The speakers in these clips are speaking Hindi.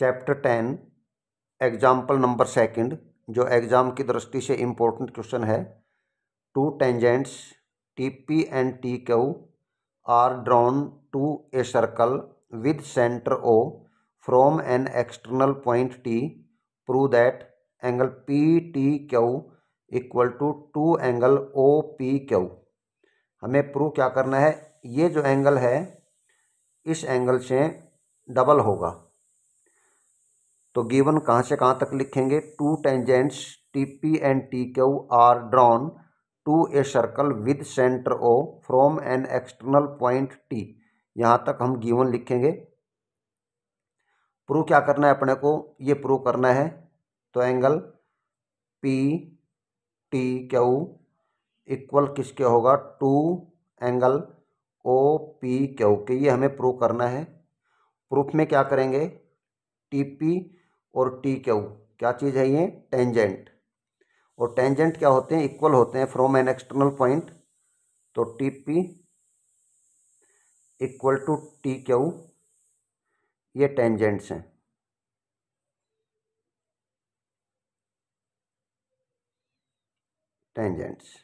chapter ten example number second जो एग्ज़ाम की दृष्टि से इम्पोर्टेंट क्वेश्चन है two tangents T P and T Q are drawn to a circle with centre O from an external point T prove that angle P T Q equal to two angle O P Q हमें प्रूव क्या करना है ये जो एंगल है इस एंगल से डबल होगा तो गिवन कहाँ से कहाँ तक लिखेंगे two tangents T P and T Q are drawn to a circle with centre O from an external point T यहाँ तक हम गिवन लिखेंगे प्रूव क्या करना है अपने को ये प्रूव करना है तो angle P T Q equal किसके होगा two angle O P Q के ये हमें प्रूव करना है प्रूफ में क्या करेंगे टी पी और टी क्यू क्या चीज़ है ये टेंजेंट और टेंजेंट क्या होते हैं इक्वल होते हैं फ्रॉम एन एक्सटर्नल पॉइंट तो T P equal to T Q ये टेंजेंट्स हैं टेंजेंट्स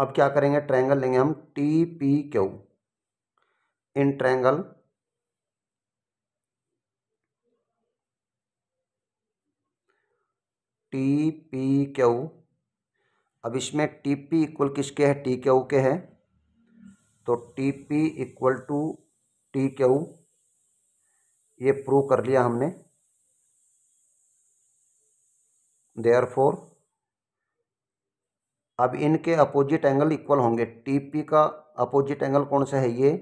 अब क्या करेंगे ट्रायंगल लेंगे हम T P Q in triangle T P Q अब इसमें टी पी इक्वल किसके है टी क्यू के है तो T P equal to T Q ये प्रूव कर लिया हमने देयर फोर अब इनके अपोजिट एंगल इक्वल होंगे टी पी का अपोजिट एंगल कौन सा है ये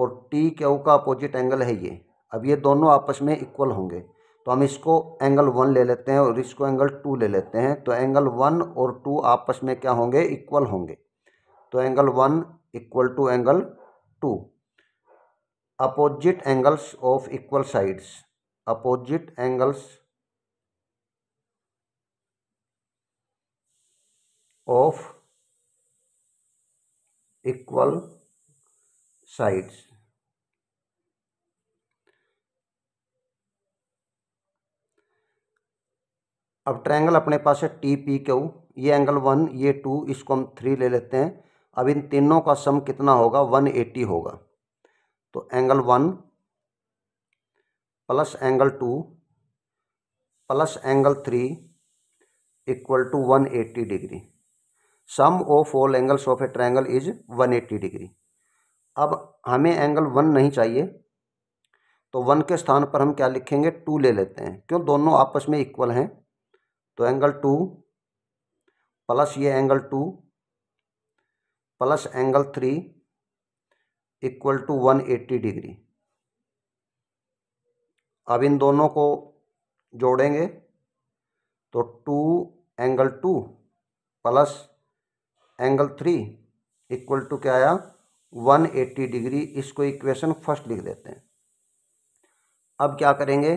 और टी क्यू का अपोजिट एंगल है ये अब ये दोनों आपस में इक्वल होंगे तो हम इसको एंगल वन ले लेते हैं और इसको एंगल टू ले लेते हैं तो एंगल वन और टू आपस में क्या होंगे इक्वल होंगे तो angle one equal to angle two opposite angles of equal sides opposite angles of equal sides अब ट्रायंगल अपने पास है टी पी क्यू ये एंगल वन ये टू इसको हम थ्री ले लेते हैं अब इन तीनों का सम कितना होगा वन एटी होगा तो angle one plus angle two plus angle three equal to one eighty degree sum of all angles of a triangle is one eighty degree अब हमें एंगल वन नहीं चाहिए तो वन के स्थान पर हम क्या लिखेंगे टू ले लेते हैं क्यों दोनों आपस में इक्वल हैं तो एंगल टू प्लस ये angle two plus angle three equal to one eighty degree अब इन दोनों को जोड़ेंगे तो two angle two plus angle three equal to क्या आया वन एट्टी डिग्री इसको इक्वेशन फर्स्ट लिख देते हैं अब क्या करेंगे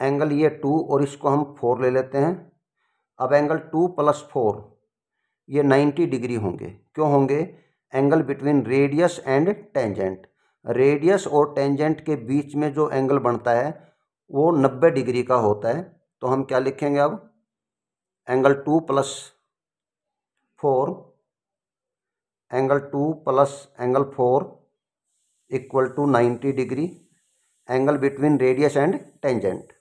एंगल ये टू और इसको हम फोर ले लेते हैं अब एंगल टू प्लस फोर ये नाइन्टी डिग्री होंगे क्यों होंगे angle between radius and tangent radius और टेंजेंट के बीच में जो एंगल बनता है वो नब्बे डिग्री का होता है तो हम क्या लिखेंगे अब angle two plus four angle two plus angle four equal to ninety degree angle between radius and tangent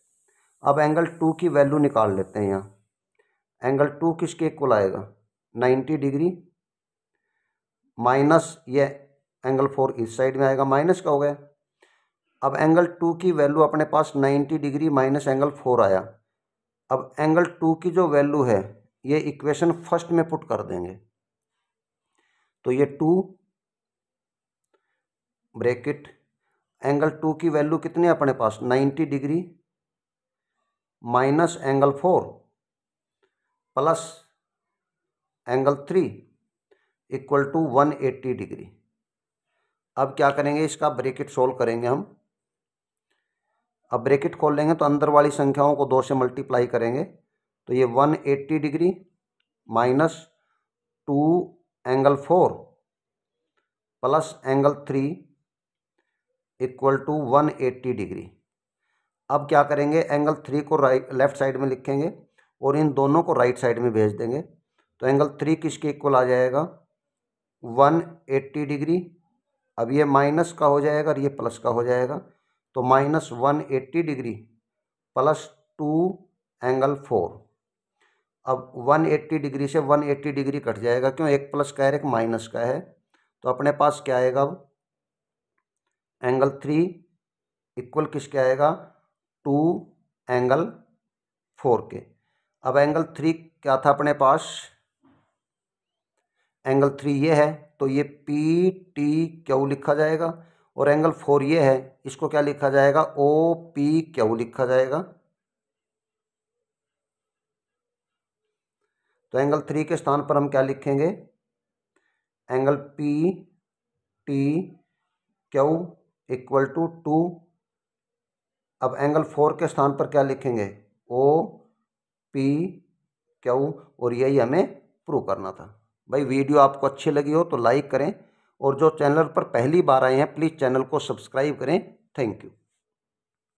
अब एंगल टू की वैल्यू निकाल लेते हैं यहाँ एंगल टू किसके इक्वल आएगा नाइन्टी डिग्री माइनस ये एंगल फोर इस साइड में आएगा माइनस का हो गया अब एंगल टू की वैल्यू अपने पास ninety degree minus angle four आया अब एंगल टू की जो वैल्यू है ये इक्वेशन फर्स्ट में पुट कर देंगे तो ये टू ब्रेकिट एंगल टू की वैल्यू कितनी अपने पास ninety degree minus angle four plus angle three equal to one eighty degree अब क्या करेंगे इसका ब्रेकेट सोल्व करेंगे हम अब ब्रेकेट खोल लेंगे तो अंदर वाली संख्याओं को दो से मल्टीप्लाई करेंगे तो ये one eighty degree minus two angle four plus angle three equal to one eighty degree अब क्या करेंगे एंगल थ्री को राइट लेफ़्ट साइड में लिखेंगे और इन दोनों को राइट साइड में भेज देंगे तो एंगल थ्री किसके इक्वल आ जाएगा वन एट्टी डिग्री अब ये माइनस का हो जाएगा और ये प्लस का हो जाएगा तो minus one eighty degree plus two angle four अब वन एट्टी डिग्री से वन एट्टी डिग्री कट जाएगा क्यों एक प्लस का है एक माइनस का है तो अपने पास क्या आएगा अब एंगल थ्री इक्वल किसके आएगा टू एंगल फोर के अब एंगल थ्री क्या था अपने पास एंगल थ्री ये है तो ये पी टी क्यू लिखा जाएगा और एंगल फोर ये है इसको क्या लिखा जाएगा ओ पी क्यू लिखा जाएगा तो एंगल थ्री के स्थान पर हम क्या लिखेंगे angle P T Q equal to two अब एंगल फोर के स्थान पर क्या लिखेंगे ओ पी क्यू और यही हमें प्रूव करना था भाई वीडियो आपको अच्छी लगी हो तो लाइक करें और जो चैनल पर पहली बार आए हैं प्लीज़ चैनल को सब्सक्राइब करें थैंक यू